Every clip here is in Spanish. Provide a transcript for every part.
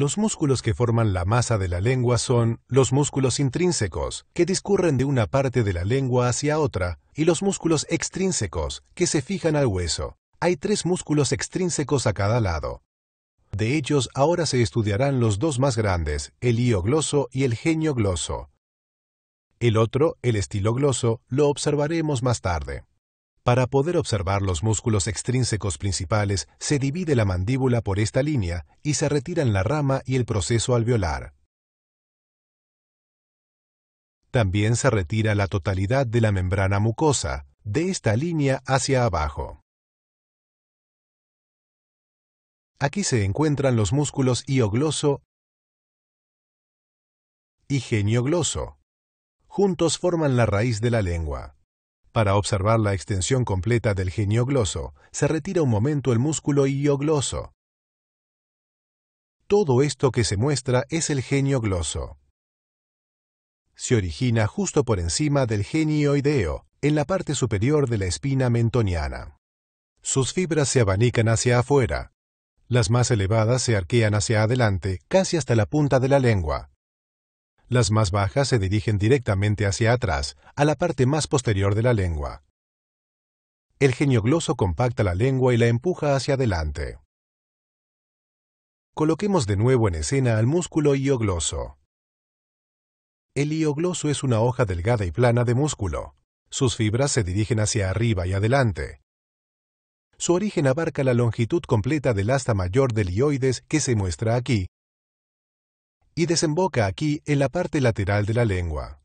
Los músculos que forman la masa de la lengua son los músculos intrínsecos, que discurren de una parte de la lengua hacia otra, y los músculos extrínsecos, que se fijan al hueso. Hay tres músculos extrínsecos a cada lado. De ellos ahora se estudiarán los dos más grandes, el iogloso y el genio gloso. El otro, el estilogloso, lo observaremos más tarde. Para poder observar los músculos extrínsecos principales, se divide la mandíbula por esta línea y se retiran la rama y el proceso alveolar. También se retira la totalidad de la membrana mucosa, de esta línea hacia abajo. Aquí se encuentran los músculos iogloso y geniogloso. Juntos forman la raíz de la lengua. Para observar la extensión completa del genio gloso, se retira un momento el músculo iogloso. Todo esto que se muestra es el genio gloso. Se origina justo por encima del genioideo, en la parte superior de la espina mentoniana. Sus fibras se abanican hacia afuera. Las más elevadas se arquean hacia adelante, casi hasta la punta de la lengua. Las más bajas se dirigen directamente hacia atrás, a la parte más posterior de la lengua. El geniogloso compacta la lengua y la empuja hacia adelante. Coloquemos de nuevo en escena al músculo iogloso. El iogloso es una hoja delgada y plana de músculo. Sus fibras se dirigen hacia arriba y adelante. Su origen abarca la longitud completa del asta mayor del ioides que se muestra aquí y desemboca aquí en la parte lateral de la lengua.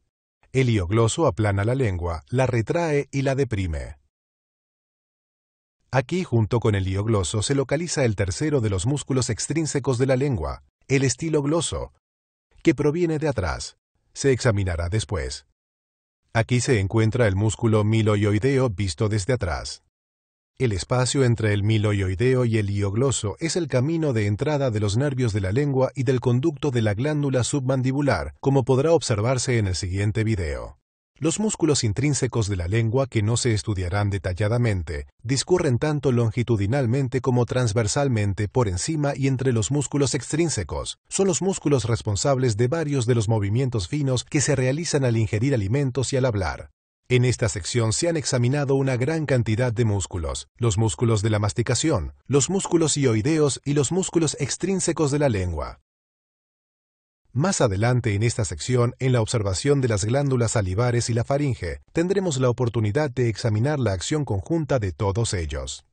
El iogloso aplana la lengua, la retrae y la deprime. Aquí junto con el iogloso se localiza el tercero de los músculos extrínsecos de la lengua, el estilogloso, que proviene de atrás. Se examinará después. Aquí se encuentra el músculo miloioideo visto desde atrás. El espacio entre el miloioideo y el iogloso es el camino de entrada de los nervios de la lengua y del conducto de la glándula submandibular, como podrá observarse en el siguiente video. Los músculos intrínsecos de la lengua, que no se estudiarán detalladamente, discurren tanto longitudinalmente como transversalmente por encima y entre los músculos extrínsecos. Son los músculos responsables de varios de los movimientos finos que se realizan al ingerir alimentos y al hablar. En esta sección se han examinado una gran cantidad de músculos, los músculos de la masticación, los músculos ioideos y los músculos extrínsecos de la lengua. Más adelante en esta sección, en la observación de las glándulas salivares y la faringe, tendremos la oportunidad de examinar la acción conjunta de todos ellos.